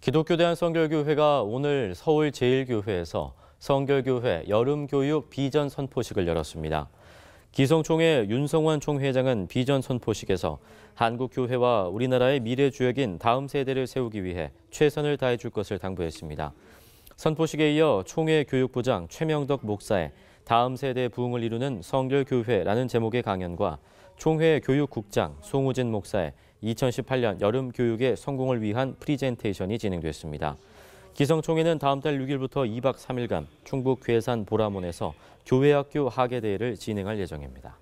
기독교대한선교교회가 오늘 서울 제일교회에서선교교회 여름교육 비전 선포식을 열었습니다. 기성총회 윤성환 총회장은 비전 선포식에서 한국교회와 우리나라의 미래 주역인 다음 세대를 세우기 위해 최선을 다해줄 것을 당부했습니다. 선포식에 이어 총회 교육부장 최명덕 목사의 다음 세대 부흥을 이루는 성결교회라는 제목의 강연과 총회 교육국장 송우진 목사의 2018년 여름 교육의 성공을 위한 프리젠테이션이 진행됐습니다. 기성총회는 다음 달 6일부터 2박 3일간 충북 괴산 보라몬에서 교회학교 학예대회를 진행할 예정입니다.